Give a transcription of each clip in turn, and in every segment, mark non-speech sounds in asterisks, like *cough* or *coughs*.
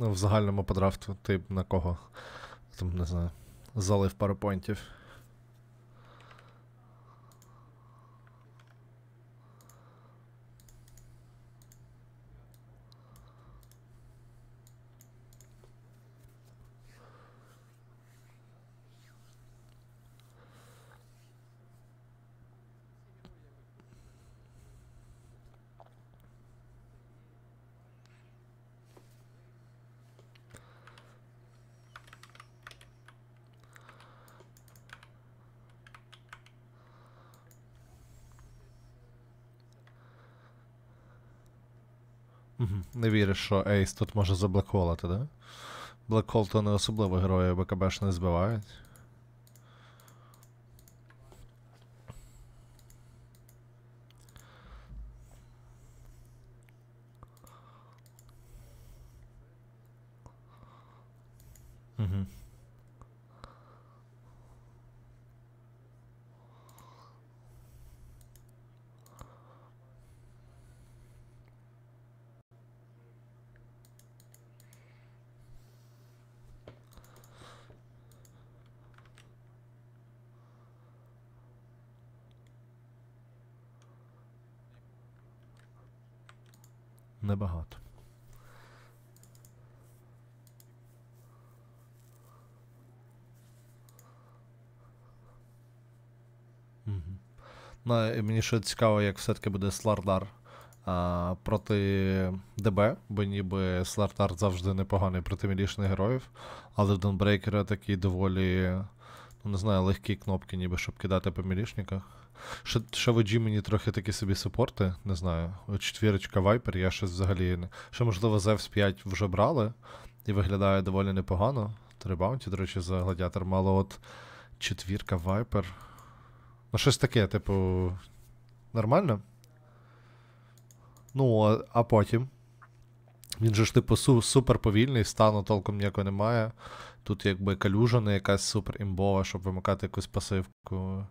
Ну, в загальному по драфту ти на кого? Там, не знаю, залив пару понтів. Не віриш, що Ейс тут може заблекхолити, да? Блекхол то не особливо герої БКБ ж не збивають. Ну, мені ще цікаво, як все-таки буде Слардар а, проти ДБ, бо ніби Слардар завжди непоганий проти мілішних героїв, але в Донбрейкера такі доволі, ну не знаю, легкі кнопки, ніби щоб кидати по мілішниках. Ще, ще в OG мені трохи такі собі супорти, не знаю. Четвірочка Viper, я щось взагалі не. Ще, можливо, Зевс 5 вже брали і виглядає доволі непогано. Три баунті, до речі, за гладіатор мало от четвірка Viper. Ну, щось таке, типу. Нормально? Ну, а, а потім. Він же ж, типу, су супер повільний, стану толком ніякого немає. Тут якби калюжа не якась супер імбова, щоб вимикати якусь пасивку.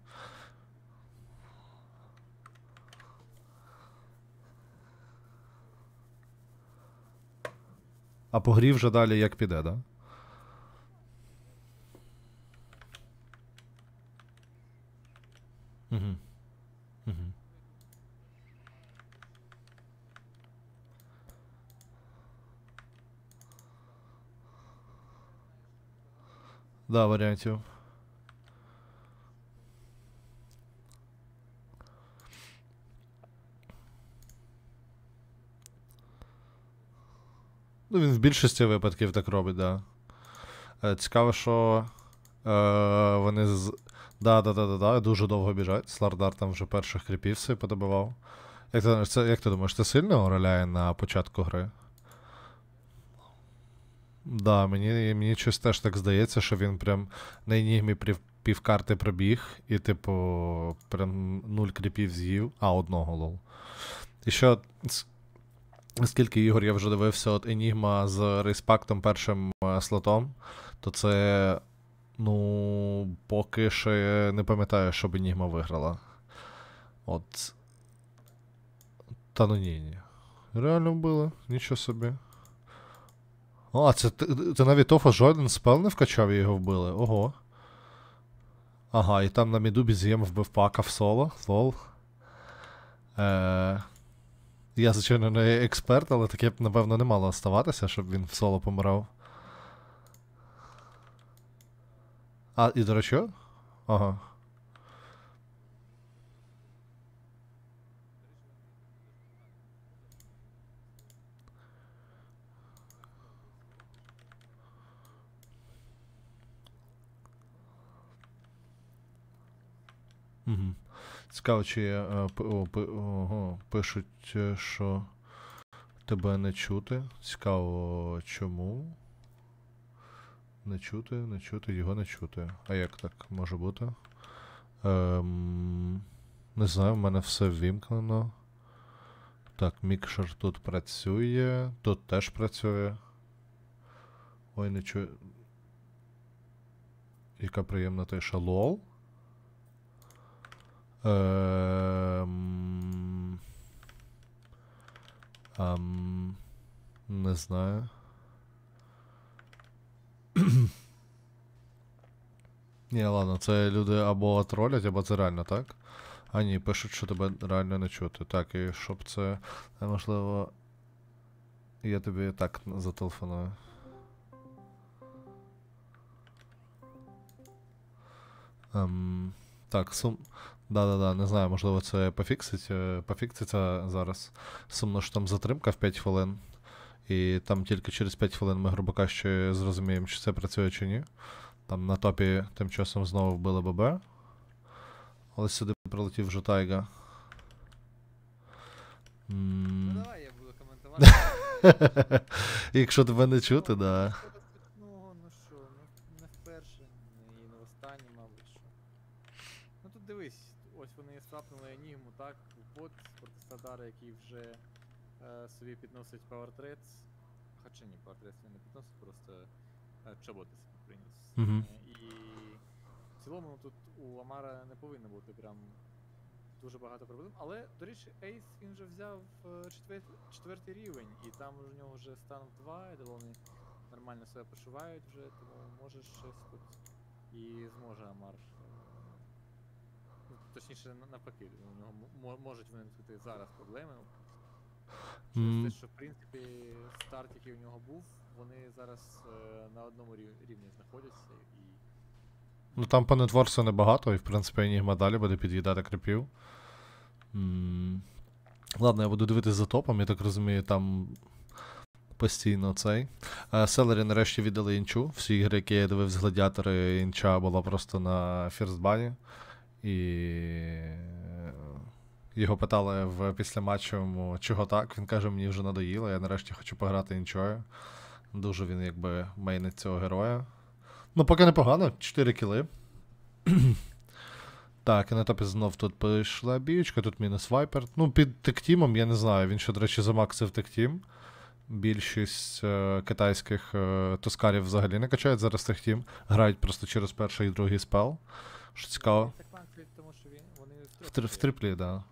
А погрів вже далі як піде, да? Угу. Угу. Да, варіантів. Ну, він в більшості випадків так робить, да. Е, цікаво, що е, вони з Да, да, да, да, да. Дуже довго біжать. Слардар там вже перших кріпів все подобивав. Як ти, це, як ти думаєш, це сильно ореляє на початку гри? Да, мені мені щось теж так здається, що він прям на Енігмі півкарти пробіг, і, типу, прям нуль кріпів з'їв, а одного лол. І ще, скільки ігор я вже дивився, от Енігма з рейспактом першим е, слотом, то це Ну, поки ще не пам'ятаю, щоб Нігма виграла. От. Та ну ні, ні. Реально вбили. нічого собі. А, це ти, ти навіть Офа жоден спел не вкачав і його вбили. Ого. Ага, і там на міду біз'єм вбив пака в соло. Лол. Е, Я, звичайно, не експерт, але таке, б напевно, не мало оставатися, щоб він в соло помирав. А, і до що? Ага. Цікаво, чи е, о, о, ого, пишуть, е, що тебе не чути. Цікаво чому. Не чути, не чути, його не чути. А як так може бути? Ем, Не знаю, в мене все ввімкнено. Так, мікшер тут працює, тут теж працює. Ой, не чую. Яка приємна тиша лол. Ем... Ем... Не знаю. *clears throat* Ні, ладно, це люди або тролять, або це реально, так? А ні, пишуть, що тебе реально не чути. Так, і щоб це неможливо. Я тобі так зателефоную. Ем, Так, сум. Да-да-да, не знаю, можливо, це пофіксить, е, пофікситься зараз. Сумно, що там затримка в 5 хвилин. І там тільки через 5 хвилин ми, грубо кажучи, зрозуміємо, чи це працює, чи ні. Там на топі тим часом знову вбили ББ. Але сюди прилетів вже Тайга. Ну давай я буду коментувати. *laughs* Якщо тебе не чути, да. Ну, ну що, ну, не вперше, і не останнє, мабуть. що. Ну тут дивись, ось вони сапнули Енігму, так, у бот проти Стадара, який вже... Е, собі підносить Powertraits. Хоча ні, Powertraits він не підносить, просто е, чоботи собі приніс. Угу. І в цілому тут у Амара не повинно бути прям дуже багато проблем. Але, до речі, Ace він вже взяв четвер... четвертий рівень, і там у нього вже стан в і вони нормально себе почувають вже, тому може щось тут і зможе Амар. Ну, точніше, навпаки, у нього можуть виникнути зараз проблеми Через те, що в принципі старт, який у нього був, вони зараз е, на одному рівні знаходяться і. Ну там по нетворсу небагато, і в принципі Енігма далі буде під'їдати крипів. М, Ладно, я буду дивитися за топом, я так розумію, там постійно цей. Е, Селері нарешті віддали інчу. Всі ігри, які я дивив з гладіатори, інча була просто на фірстбані. І його питали в після матчу, чого так. Він каже, мені вже надоїло, я нарешті хочу пограти інчою. Дуже він якби мейнить цього героя. Ну, поки непогано, 4 кіли. *clears throat* Так, і на топі знов тут пішла бічка, тут мінус вайпер. Ну, під тектімом, я не знаю, він ще, до речі, замаксив тектім. Більшість е, китайських е, тускарів взагалі не качають зараз тектім, грають просто через перший і другий спел. Що цікаво. В, в триплі, так. Да.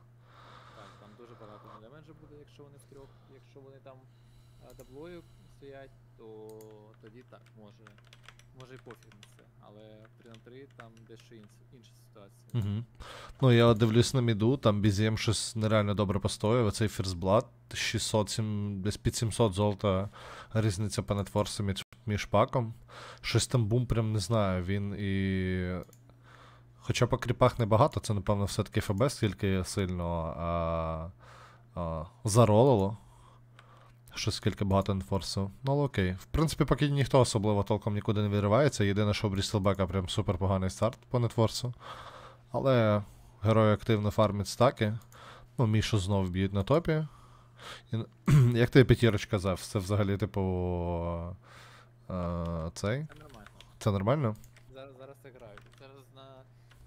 може і пофіг на це, але при на 3 там дещо інша ситуація. Угу. Ну, я дивлюсь на міду, там BZM щось нереально добре постоїв. Оцей Фірсблад 600, 7, десь під 700 золота різниця по нетворсу між, паком. Щось там бум, прям не знаю. Він і. Хоча по кріпах небагато, це, напевно, все-таки ФБ стільки сильно а, а, заролило що скільки багато енфорсу. Ну, але окей. В принципі, поки ніхто особливо толком нікуди не виривається. Єдине, що у Брістлбека прям супер поганий старт по нетворсу. Але герой активно фармять стаки. Ну, Мішу знову б'ють на топі. І, *clears throat* Як ти п'ятірочка казав, це взагалі, типу. А, е, цей? Це нормально. Це нормально? Зараз зараз це грають. Зараз на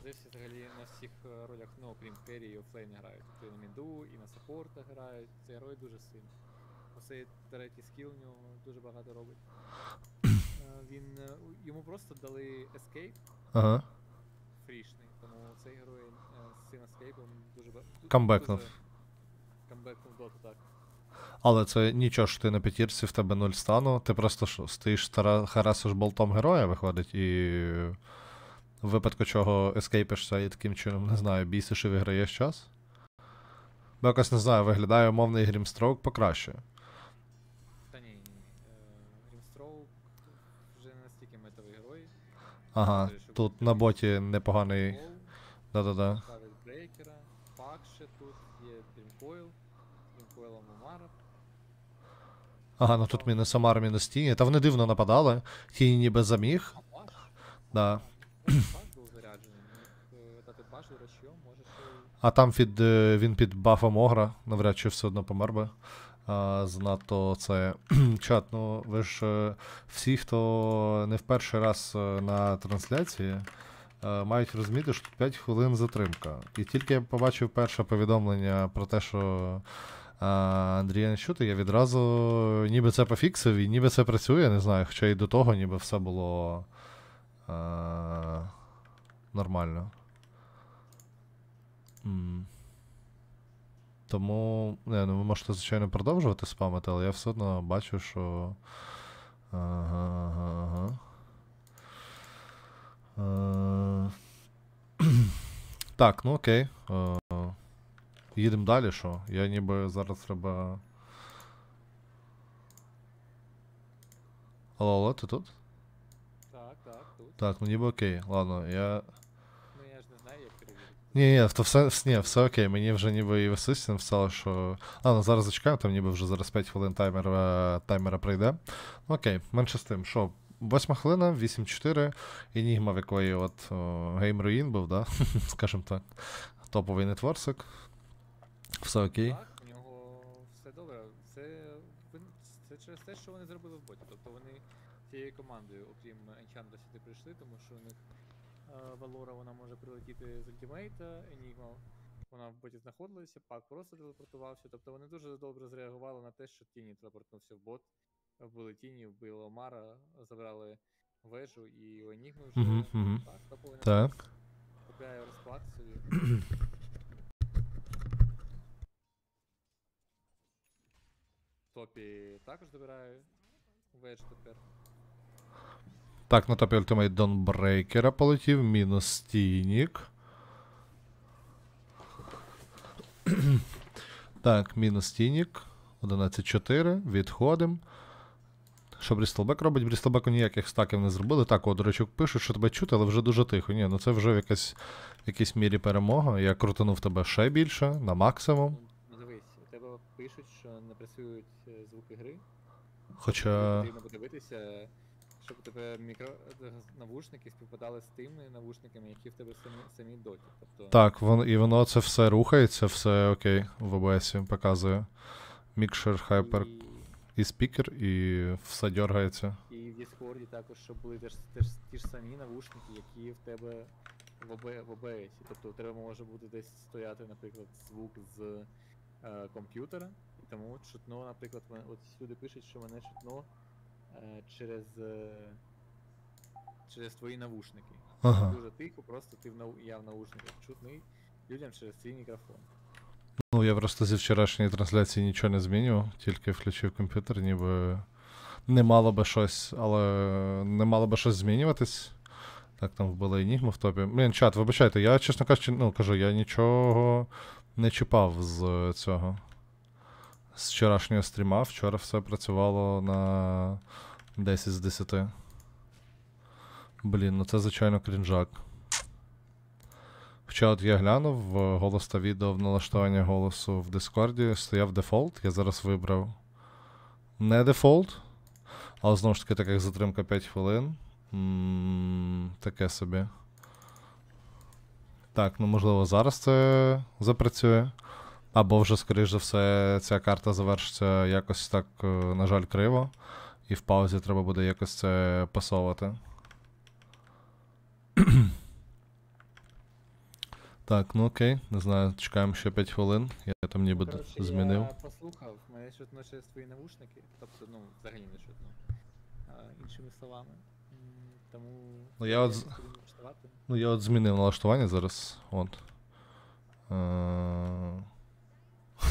дивишся взагалі на всіх е, ролях, ну окрім Керрі і офлейн грають. Тобто і на Міду, і на Саппортах грають. Це герой дуже сильний цей третій скіл у нього дуже багато робить. *clears throat* Е, він е, йому просто дали ескейп. Ага. Фрішний, тому цей герой з цим ескейпом дуже Камбекнув. Камбекнув доту, так. Але це нічого, що ти на п'ятірці, в тебе нуль стану, ти просто що, стоїш тара, харасиш болтом героя, виходить, і в випадку чого ескейпишся і таким чином, не знаю, бісиш і виграєш час. Бо якось не знаю, виглядає умовний грімстрок покращує. Ага, тут на боті непоганий. Да-да-да. Ага, ну тут мінус Амар, мінус Тіні. Та вони дивно нападали. Тіні ніби заміг. Да. Ну, е, а там під, е, він під бафом Огра, навряд чи все одно помер би занадто це *clears throat* чат. Ну ви ж е, всі, хто не в перший раз е, на трансляції, е, мають розуміти, що 5 хвилин затримка. І тільки я побачив перше повідомлення про те, що Андрія не чути, я відразу ніби це пофіксив і ніби це працює, не знаю, хоча і до того ніби все було а, нормально. Mm. Тому не, ну ви можете, звичайно, продовжувати спамити, але я все одно бачу, що. Ага, ага, е. *clears throat* Так, ну окей. Е, їдемо далі, що? Я ніби зараз треба. Алло, алло, ти тут? Так, так, тут. Так, ну ніби окей. Ладно, я. Ні, ні, то все ні, все окей, мені вже ніби і в Assistant що. А, ну зараз зачекаю, там ніби вже зараз 5 хвилин э, таймера таймера прийде. Ну окей, менше з тим, що. Восьма хвилина, 8-4, Енігма, в якої от Гейм Руїн був, да? *laughs* скажімо так. Топовий нетворсик. Все окей. Так, у нього все добре. Це це через те, що вони зробили в боті. Тобто вони цією командою, окрім Enchant до сюди прийшли, тому що у них Е, Валора, вона може прилетіти з ультимейта, Енігма вона в боті знаходилася, пак просто телепортувався. Тобто вони дуже добре зреагували на те, що Тіні телепортнувся в бот. Вбили Тіні, вбили Омара, забрали вежу і у Енігму вже. Угу, угу. Так. Купляє розклад собі. Топі також добираю веж тепер. Так, на топі ультимейт Донбрейкера полетів. Мінус Тінік. *clears throat* так, мінус Тінік. 11-4. Відходимо. Що Брістлбек робить? Брістлбеку ніяких стаків не зробили. Так, от, до речі, пишуть, що тебе чути, але вже дуже тихо. Ні, ну це вже в якась, в якійсь мірі перемога. Я крутанув тебе ще більше, на максимум. Ну дивись, у тебе пишуть, що не працюють е, звуки гри. Хоча. Потрібно подивитися щоб у тебе мікро е, навушники співпадали з тими навушниками, які в тебе самі самі доті. Тобто... Так, воно і воно це все рухається, все окей, в ОБС показує. Мікшер, хайпер і... і спікер, і все дергається. І в Discord також, щоб були теж, теж ті ж самі навушники, які в тебе в ОБ, в ОБС. Тобто у тебе може бути десь стояти, наприклад, звук з е, комп'ютера. Тому чутно, наприклад, от люди пишуть, що мене чутно. Е, через е, через твої навушники. Ага. Дуже тихо, просто ти в нау... я в наушниках чутний людям через свій мікрофон. Ну, я просто зі вчорашньої трансляції нічого не змінював, тільки включив комп'ютер, ніби не мало би щось, але не мало би щось змінюватись. Так, там вбили Енігму в топі. Блін, чат, вибачайте, я, чесно кажучи, ну кажу, я нічого не чіпав з е, цього з вчорашнього стріма. Вчора все працювало на 10 з 10. Блін, ну це, звичайно, крінжак. Вчора от я глянув в голос та відео в налаштування голосу в Дискорді. Стояв дефолт, я зараз вибрав не дефолт. Але знову ж таки, так як затримка 5 хвилин. М -м, таке собі. Так, ну можливо, зараз це запрацює. Або вже, скоріш за все, ця карта завершиться якось так, е, на жаль, криво, і в паузі треба буде якось це пасовувати. *clears throat* Так, ну окей, не знаю, чекаємо ще 5 хвилин, я там ніби Короче, змінив. Я послухав, мене чутно через твої навушники, тобто, ну, взагалі не чутно. А, іншими словами. Тому. Ну я от Ну я от змінив налаштування зараз. От. А... Е,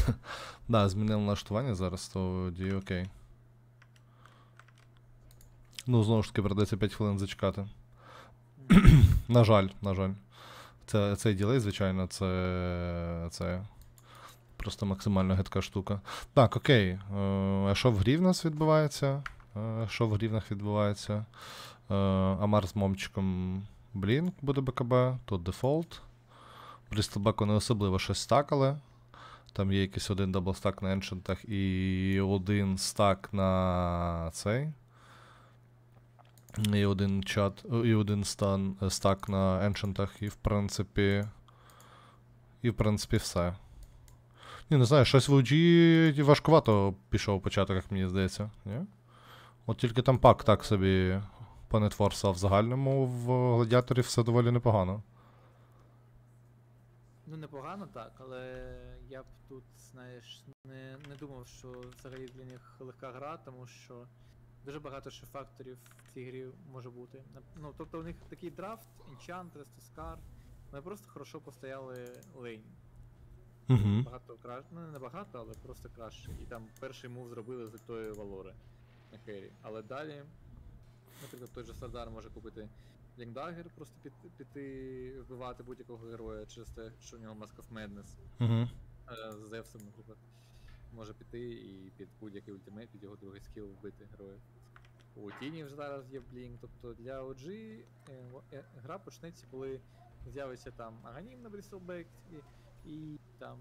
*laughs* да, змінив налаштування зараз, тоді окей. Ну, знову ж таки, придеться 5 хвилин зачекати. *clears throat* на жаль, на жаль. Це, Цей ділей, звичайно, це. це просто максимально гидка штука. Так, окей. А е, що в грі в нас відбувається? А е, що в грівнах відбувається? Е, Амар з момчиком Блінк буде БКБ, тут дефолт. При Брістелбеку не особливо щось стакали. Там є якийсь один даблстак на еншентах і один стак на цей. І один чат, і один стан, стак на еншентах, і в принципі. І в принципі все. Ні, не знаю, щось в OG важкувато пішов початок, як мені здається. Ні? От тільки там пак так собі Понетворсав в загальному в гладіаторі все доволі непогано. Ну непогано так, але я б тут, знаєш, не не думав, що взагалі для них легка гра, тому що дуже багато ще факторів в цій грі може бути. Ну, Тобто у них такий драфт, Enchantress, Тоскар. Вони просто хорошо постояли лейн. uh Багато краще, ну не багато, але просто краще. І там перший мув зробили з тої Валори на Керрі. Але далі, наприклад, той же Сардар може купити Лінгдагер, просто піти, піти вбивати будь-якого героя через те, що в нього Mask of Madness. Угу. З Зевсом, наприклад. Може піти і під будь-який ультимейт, під його другий скіл вбити героя. У Тіні вже зараз є Блінк. Тобто для OG е, е, гра почнеться, коли з'явиться там Аганім на Бріслбек і, і там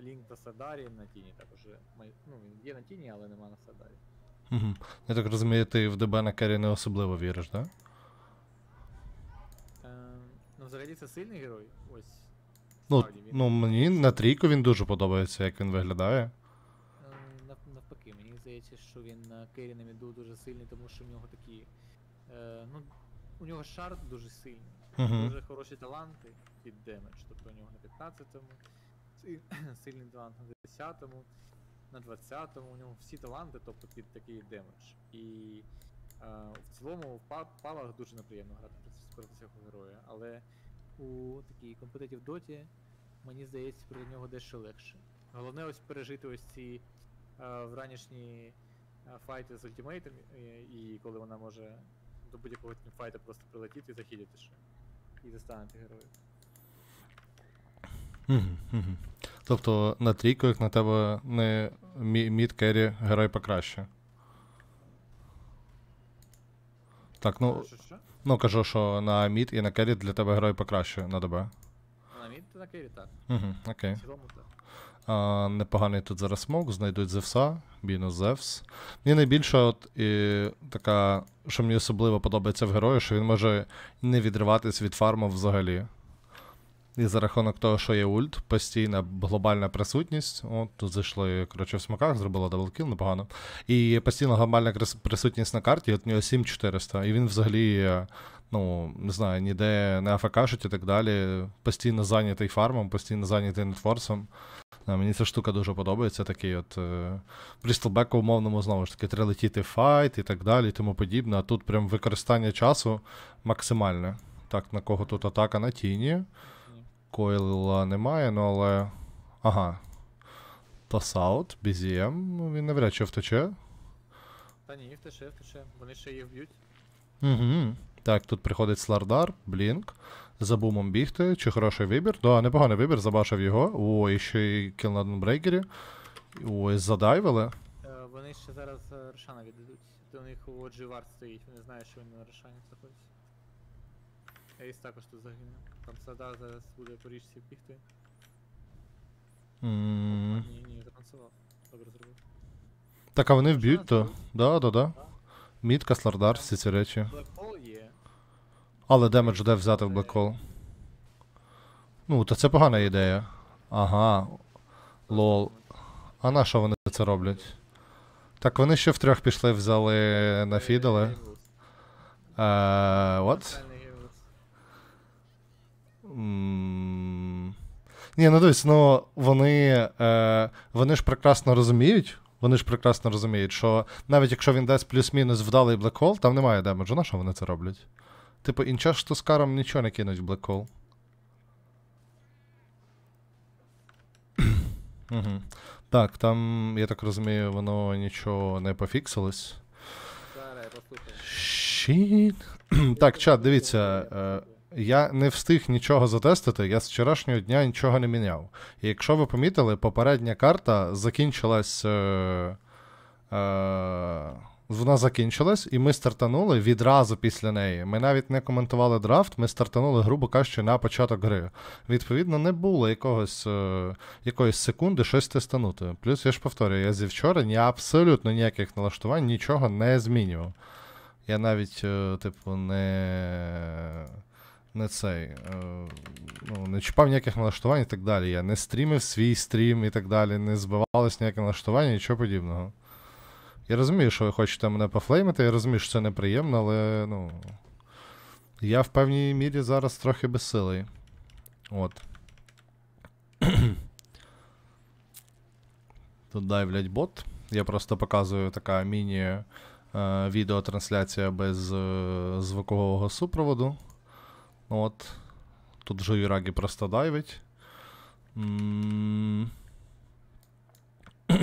Лінк та Садарі на Тіні також. Ну, є на Тіні, але нема на Садарі. Угу. Я так розумію, ти в ДБ на Кері не особливо віриш, так? Да? Ем, ну, взагалі це сильний герой. Ось. Ну, ну мені на трійку він дуже подобається, як він виглядає. Ем, навпаки, мені здається, що він на Керрі на міду дуже сильний, тому що в нього такі. Е, ну, у нього шар дуже сильний, Угу. дуже хороші таланти під демедж. Тобто у нього на 15-му, *clears throat* сильний талант на 10-му, на 20-му, у нього всі таланти, тобто під такий демедж. І е, в цілому в палах дуже неприємно грати проти цього героя, але у такій компетитів доті, мені здається, про нього дещо легше. Головне ось пережити ось ці а, е, вранішні е, файти з ультимейтом, і, і коли вона може до будь-якого файта просто прилетіти і захилити ще. І достанути героїв. Тобто на трійках на тебе не мі- мід керрі герой покраще. Так, ну, Що, що? Ну, кажу, що на мід і на керрі для тебе герой покращує на ДБ. На мід та на керрі, так. Угу, окей. А, Непоганий тут зараз смок, знайдуть Зевса, Бійно Зевс. Мені найбільше, от і така, що мені особливо подобається в герої, що він може не відриватись від фарму взагалі. І за рахунок того, що є ульт, постійна глобальна присутність. От, тут зайшли, коротше, в смаках, зробила даблкіл, непогано. І постійна глобальна присутність на карті, от у нього 7400. І він взагалі, е, ну, не знаю, ніде не афакашить і так далі. Постійно зайнятий фармом, постійно зайнятий нетворсом. А, е, мені ця штука дуже подобається. Такий от Брістлбек умовному знову ж таки, треба летіти файт і так далі, і тому подібне. А тут прям використання часу максимальне. Так, на кого тут атака на тіні. Койла немає, ну але. Ага. Тасаут, BZM. Ну він навряд чи втече. Та ні, втече, втече. Вони ще її вб'ють. Угу. Так, тут приходить Слардар, Блінк. За бумом бігти. Чи хороший вибір? Да, непоганий вибір, забачив його. О, і ще й кіл на Донбрейкері. Ой, задайвили. Е, вони ще зараз е, Рошана віддадуть. До них у Дживар стоїть, вони знають, що він на Рошані заходять. Ейс також тут загинув. Там Сардар зараз буде по річці бігти. Ні, ні, запанцював. Добре зробив. Так, а вони вб'ють, то. Да, да, да. Мітка, слардар, всі ці речі. Блекпол є. Але демедж де взяти в блекол. Ну, то це погана ідея. Ага. Лол. А на що вони це роблять? Так вони ще втрьох пішли, взяли нафідали. Е, е, what? Ні, ну дивись, ну вони е, вони ж прекрасно розуміють. Вони ж прекрасно розуміють, що навіть якщо він дасть плюс-мінус вдалий Black Hole, там немає демеджу. На що вони це роблять? Типу, інчас з Тускаром нічого не кинуть в Black Hole. Угу. *coughs* Так, там, я так розумію, воно нічого не пофіксилось. Щіт. *coughs* так, чат, дивіться. Е, я не встиг нічого затестити, я з вчорашнього дня нічого не міняв. І якщо ви помітили, попередня карта закінчилась. Е, е, вона закінчилась, і ми стартанули відразу після неї. Ми навіть не коментували драфт, ми стартанули, грубо кажучи, на початок гри. Відповідно, не було якогось, е, якоїсь секунди щось тестанути. Плюс я ж повторюю, я зі вчора ні абсолютно ніяких налаштувань нічого не змінював. Я навіть, е, типу, не не цей. Е, ну, Не чіпав ніяких налаштувань і так далі. Я не стрімив свій стрім і так далі, не збивалось ніяке налаштування, нічого подібного. Я розумію, що ви хочете мене пофлеймити, я розумію, що це неприємно, але ну. Я в певній мірі зараз трохи безсилий. От. *clears throat* Тут дайвлять бот. Я просто показую така міні-відеотрансляція е, без е, звукового супроводу. Ну от. Тут вже Джоюрагі просто дайвить.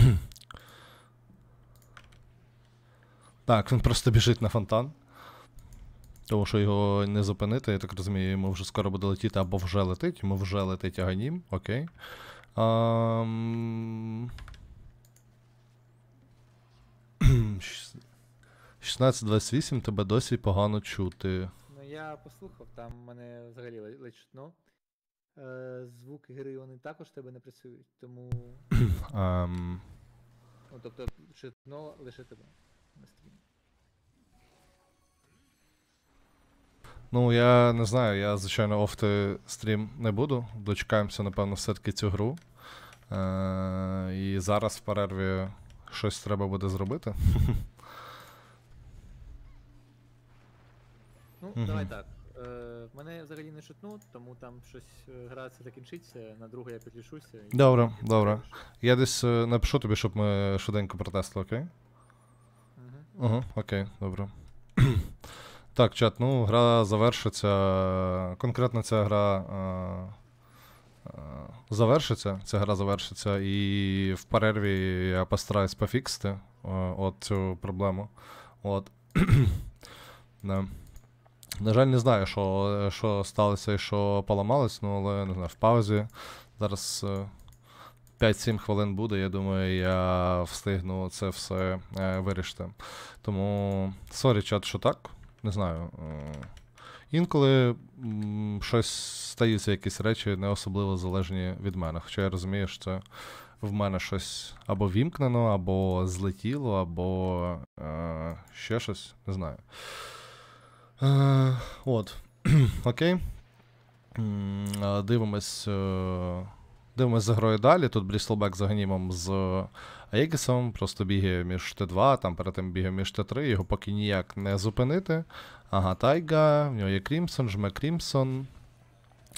*clears throat* так, він просто біжить на фонтан. Тому що його не зупинити, я так розумію, йому вже скоро буде летіти або вже летить, йому вже летить аганім, окей. Um... 1628 *clears throat* тебе досі погано чути. Я послухав, там в мене взагалі ледь чутно. Е, звуки гри вони також тебе не працюють, тому. *clears throat* Ем, Ну, тобто чутно лише тебе на стрімі. Ну, я не знаю, я, звичайно, офти стрім не буду. Дочекаємося, напевно, все-таки цю гру. Е, і зараз в перерві щось треба буде зробити. *laughs* Ну, Мгм. давай так. Е, мене взагалі не шутну, тому там щось е, гра це закінчиться, на другу я підлішуся. Добре, і добре. Я десь е, напишу тобі, щоб ми швиденько протестили, окей? Мгм. Ага, окей, добре. *clears throat* так, чат, ну, гра завершиться. Конкретно ця гра. Е, е, Завершиться, ця гра завершиться, і в перерві я постараюсь пофіксити е, от цю проблему. От. *clears throat* да. На жаль, не знаю, що що сталося і що поламалось, ну, але не знаю, в паузі. Зараз 5-7 е, хвилин буде, я думаю, я встигну це все е, вирішити. Тому, сорі, чат, що так. Не знаю. Е, інколи м, щось стаються, якісь речі, не особливо залежні від мене. Хоча я розумію, що це в мене щось або вімкнено, або злетіло, або е, ще щось, не знаю. Е, от. *clears throat* Окей. Е, дивимось. Е, дивимось за грою далі. Тут Бріслбек за ганімом з Егісом просто бігає між Т2, там перед тим бігає між Т3, його поки ніяк не зупинити. Ага, Тайга, в нього є Крімсон, жме Крімсон.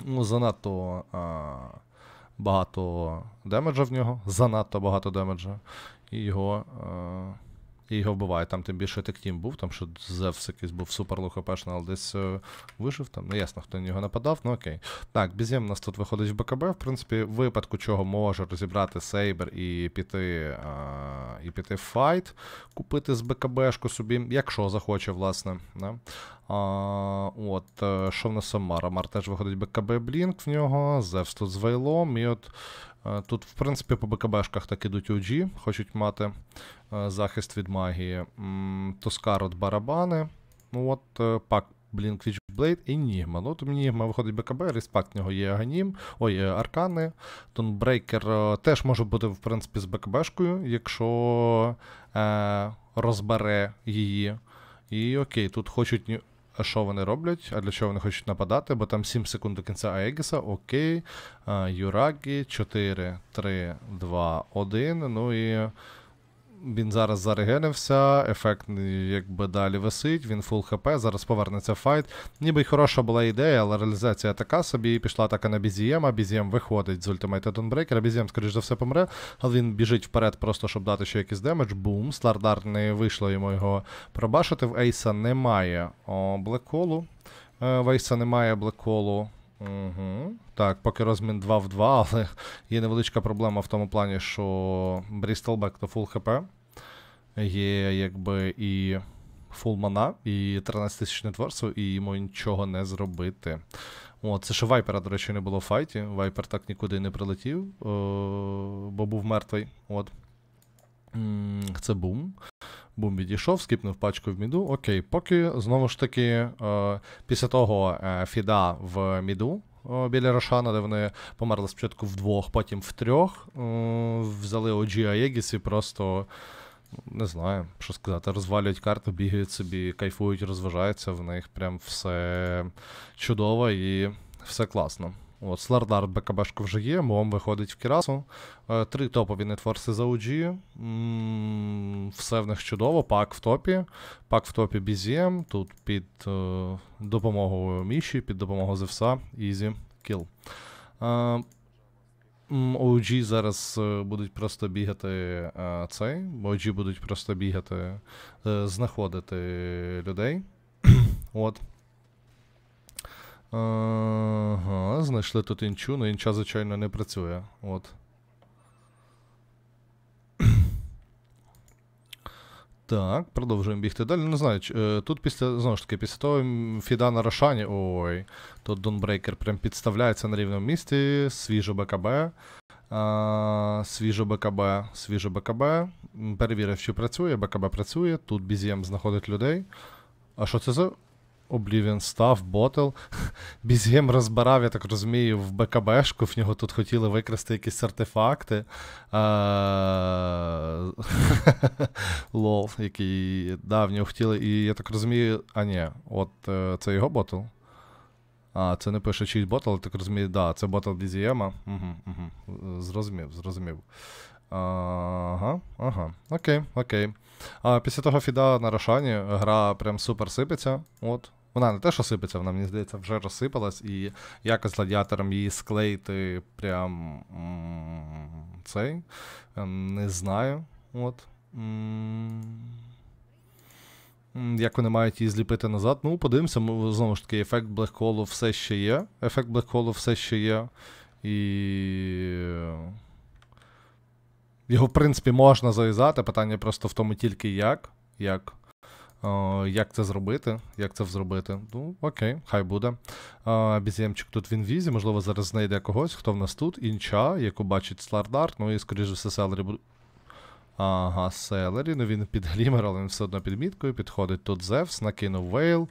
Ну, занадто а, багато демеджа в нього. Занадто багато демеджа. І його і його вбивають. Там тим більше тектім був, там що Зевс якийсь був супер лухопешний, але десь е, вижив там. Не ну, ясно, хто на нього нападав, ну окей. Так, Бізєм у нас тут виходить в БКБ. В принципі, в випадку чого може розібрати Сейбер і піти а, і піти в файт, купити з БКБшку собі, якщо захоче, власне. Да? А, От, е, що в нас Амар? Амар теж виходить БКБ Блінк в нього, Зевс тут з Вейлом. І от Е, тут, в принципі, по БКБшках так ідуть OG, хочуть мати е, захист від магії. Тоскарот барабани. Ну от, е, пак Блінквіч Блейд і Нігма. Ну, тут Нігма виходить БКБ, респакт в нього є Аганім, ой, Аркани. Тонбрейкер теж може бути, в принципі, з БКБшкою, якщо е, розбере її. І окей, тут хочуть а що вони роблять, а для чого вони хочуть нападати, бо там 7 секунд до кінця Аегіса, окей. Юракі, 4, 3, 2, 1. Ну і він зараз зарегенився, ефект якби далі висить, він фул хп, зараз повернеться в файт. Ніби й хороша була ідея, але реалізація така собі, і пішла така на Бізієма. Бізієм виходить з ультимейта Донбрейкера. Бізієм, скоріш за все, помре, але він біжить вперед, просто щоб дати ще якийсь демедж. Бум. Слардар не вийшло йому його пробашити. В Ейса немає блеколу. В Ейса немає блеколу. Угу. Так, поки розмін 2 в 2, але є невеличка проблема в тому плані, що Брістелбек то фул ХП. Є якби і фул мана, і 13 тисяч нетворців, і йому нічого не зробити. О, це ще Вайпера, до речі, не було в файті. Вайпер так нікуди не прилетів, о, е, бо був мертвий. От. Це бум. Бум відійшов, скипнув пачку в міду. Окей, поки знову ж таки, е, після того е, фіда в міду. Е, біля Рошана, де вони померли спочатку вдвох, потім в трьох. Взяли OG Аєгіс і просто не знаю, що сказати, розвалюють карту, бігають собі, кайфують, розважаються. В них прям все чудово і все класно. От, Слардар БКБшку вже є, Мом виходить в Кірасу. Е, три топові нетворси за OG. Все в них чудово. Пак в топі. Пак в топі BZM. Тут під е, допомогою Міші, під допомогою Зевса, Ізі, Кіл. OG е, зараз будуть просто бігати цей. OG будуть просто бігати, знаходити людей. *clears throat* От. Ага, Знайшли тут інчу, але інча, звичайно, не працює. От. *clears throat* Так, продовжуємо бігти. Далі не ну, знаю. Е, тут після, знову ж таки, після того фіда на Рошані. Ой, тут Донбрейкер прям підставляється на рівному місці. Свіже БКБ. А, свіже БКБ, свіже БКБ. Перевірив, чи працює. БКБ працює. Тут Бізієм знаходить людей. А що це за. Oblivion став, ботл. *laughs* Бізгем розбирав, я так розумію, в БКБшку. В нього тут хотіли викрасти якісь артефакти. *laughs* Лол, який да, в нього хотіли. І я так розумію, а ні, от е, це його Ботл? А, це не пише чийсь ботл, але так розумію, да, це ботл Бізієма. Угу, угу. Зрозумів, зрозумів. Ага, ага, окей, окей. А Після того фіда на Рошані гра прям супер сипеться. От, вона не те, що сипеться, вона, мені здається, вже розсипалась, і як з гладіатором її склеїти прям цей. Ем, не знаю. От. Як вони мають її зліпити назад? Ну, подивимося, знову ж таки, ефект блекхолу все ще є. Ефект блекхолу все ще є. І. Його, в принципі, можна зав'язати. Питання просто в тому тільки як. Як. Е, як це зробити? Як це зробити? Ну, окей, хай буде. Е, Бізємчик тут в інвізі, можливо, зараз знайде когось, хто в нас тут. Інча, яку бачить Слардар, ну і, скоріше все, селері буде. Ага, селері. Ну він під Глімер, але він все одно під міткою. Підходить тут Зевс, накинув Вейл.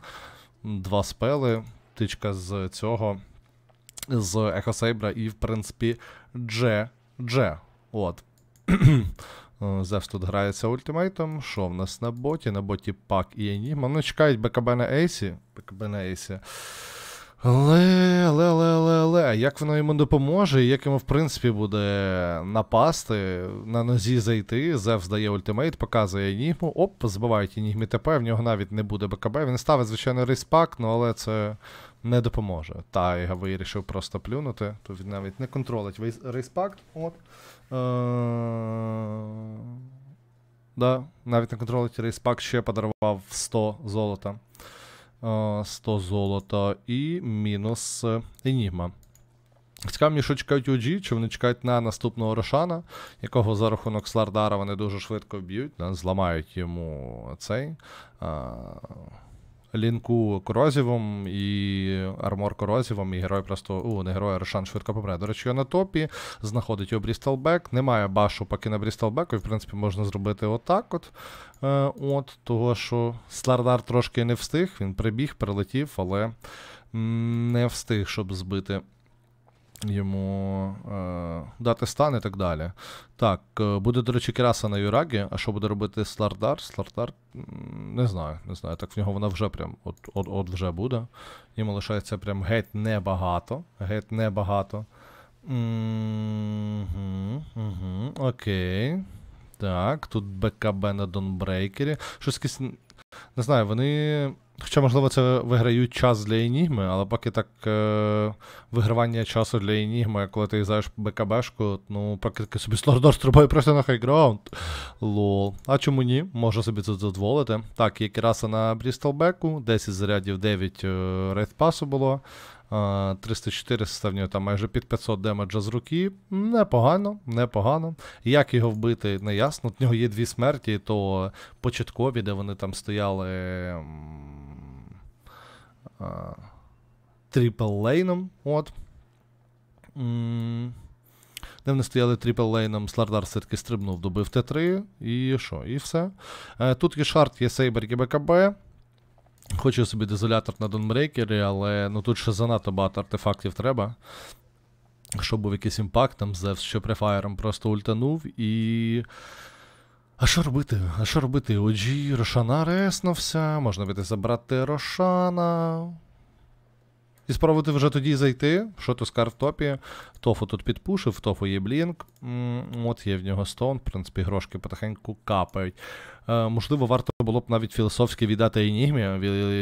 Два спели, тичка з цього, з Ехосейбра і, в принципі, Дже. Дже. От. Е, Зевс тут грається ультимейтом. Що в нас на боті? На боті пак і еніма. Ну, чекають БКБ на Ейсі. БКБ на Ейсі. Але, але, але, але, але, як воно йому допоможе, і як йому, в принципі, буде напасти, на нозі зайти. Зевс здає ультимейт, показує Енігму. Оп, збивають Енігмі ТП, в нього навіть не буде БКБ. Він ставить, звичайно, рейспак, ну але це не допоможе. Тайга вирішив просто плюнути. то він навіть не контролить рейспак. От. Е, да, Навіть на контролері Спак ще подарував 100 золота. 100 е, золота і мінус е, Енігма. Цікаво, мені що чекають OG, чи вони чекають на наступного Рошана, якого за рахунок Слардара вони дуже швидко вб'ють. зламають йому цей лінку корозівом і армор корозівом, і герой просто у не герой, а Рошан швидко помре. До речі, його на топі знаходить його Брісталбек. Немає башу поки на Брісталбеку, і в принципі можна зробити отак. От е, От, того, що Слардар трошки не встиг, він прибіг, прилетів, але не встиг, щоб збити йому е, дати стан і так далі. Так, е, буде, до речі, Кераса на Юрагі, а що буде робити Слардар? Слардар, не знаю, не знаю. Так в нього вона вже прям от от, от вже буде. Йому лишається прям геть небагато. Геть небагато. Угу, угу, Окей. Так, тут БКБ на Донбрейкері. Щось якесь. Не знаю, вони. Хоча, можливо, це виграють час для Енігми, але поки так е- вигравання часу для Енігми, коли ти їздиш БКБшку, ну, поки ти собі Слордор з трубою *laughs* просто на хайграунд. Лол. А чому ні? Можу собі це дозволити. Так, є Кіраса на Брістелбеку, 10 зарядів, 9 рейдпасу було. 304 е, ставні там майже під 500 демеджа з руки. Непогано, непогано. Як його вбити, не ясно. В нього є дві смерті, то початкові, де вони там стояли. Тріпл лейном От. Де вони стояли Тріпл лейном Слардар все-таки стрибнув, добив Т3. І що? І все. Е, тут є шарт, є Сейбер і БКБ. Хочу собі дезолятор на Донбрейкері, але ну, тут ще занадто багато артефактів треба. Щоб був якийсь імпакт, там Зевс ще префаєром просто ультанув і. А що робити? А що робити? Оджі, Рошана реснувся, можна піти забрати Рошана. І спробувати вже тоді зайти. Що то скар в топі. Тофу тут підпушив, тофу є блінк. От є в нього стоун, в принципі, грошки потихеньку капають. Е, Можливо, варто було б навіть філософськи віддати Енігмі.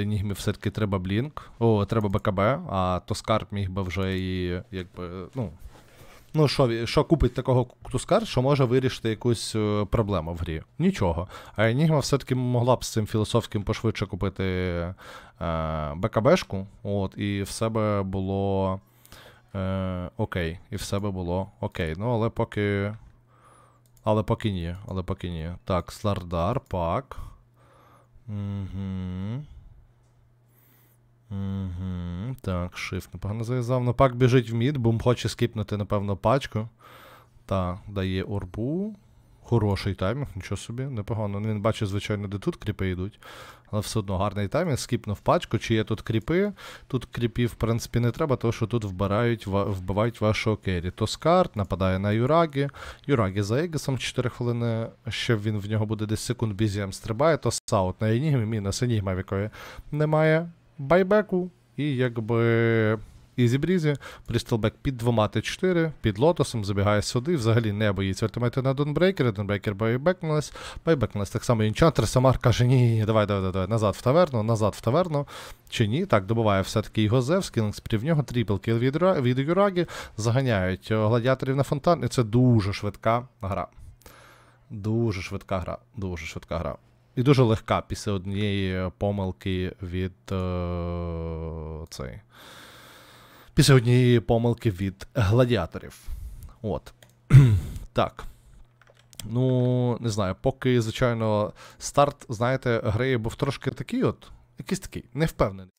Енігмі все-таки треба блінк. О, треба БКБ, а то Скарб міг би вже і якби. ну... Ну, що що купить такого Тускар, що може вирішити якусь е, проблему в грі? Нічого. А Енігма все-таки могла б з цим філософським пошвидше купити е, БКБшку, от, і в себе було е, окей. І в себе було окей. Ну, але поки. Але поки ні. Але поки ні. Так, Слардар, пак. Угу. Угу, Так, шифт непогано зав'язав. Ну пак біжить в мід, бум хоче скіпнути, напевно, пачку. Та, дає орбу. Хороший таймінг, нічого собі, непогано. Ну, він бачить, звичайно, де тут кріпи йдуть. Але все одно гарний таймінг, скіпнув пачку. Чи є тут кріпи? Тут кріпів, в принципі, не треба, тому що тут вбирають, вбивають вашого кері. Тоскарт нападає на Юрагі. Юрагі за Егісом 4 хвилини, ще він в нього буде десь секунд бізієм стрибає, то саут на Енігмі, мінус Енігма, в якої немає байбеку і якби. ізі-брізі. Брістелбек під двома Т4, під лотосом, забігає сюди, взагалі не боїться ультимати на Донбрейкер, Донбрейкер байбекнулась, байбекнулась так само інчантер. Самар каже, ні, давай, давай, давай, назад в таверну, назад в таверну. Чи ні? Так, добуває все-таки його Зев, кілінг спрів нього, тріпл кіл від, від Юрагі, заганяють е, гладіаторів на фонтан, і це дуже швидка гра. Дуже швидка гра, дуже швидка гра. І дуже легка після однієї помилки від е, цей. Після однієї помилки від гладіаторів. От. *clears throat* так. Ну, не знаю, поки, звичайно, старт, знаєте, гри був трошки такий, от, якийсь такий, невпевнений.